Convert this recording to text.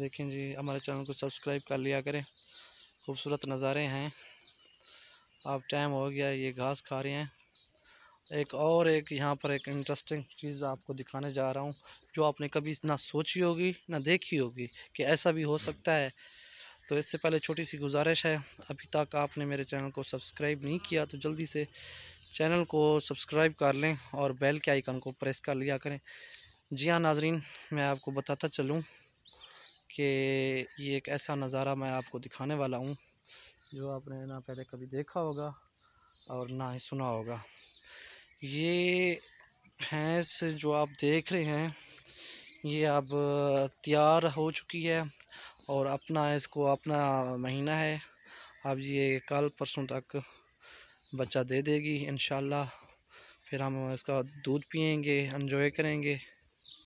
देखें जी हमारे चैनल को सब्सक्राइब कर लिया करें खूबसूरत नज़ारे हैं अब टाइम हो गया ये घास खा रहे हैं एक और एक यहाँ पर एक इंटरेस्टिंग चीज़ आपको दिखाने जा रहा हूँ जो आपने कभी ना सोची होगी ना देखी होगी कि ऐसा भी हो सकता है तो इससे पहले छोटी सी गुजारिश है अभी तक आपने मेरे चैनल को सब्सक्राइब नहीं किया तो जल्दी से चैनल को सब्सक्राइब कर लें और बेल के आइकन को प्रेस कर लिया करें जी हाँ नाजरीन मैं आपको बताता चलूँ कि ये एक ऐसा नज़ारा मैं आपको दिखाने वाला हूँ जो आपने ना पहले कभी देखा होगा और ना ही सुना होगा ये भैंस जो आप देख रहे हैं ये अब तैयार हो चुकी है और अपना इसको अपना महीना है अब ये कल परसों तक बच्चा दे देगी इन फिर हम इसका दूध पियेंगे इन्जॉय करेंगे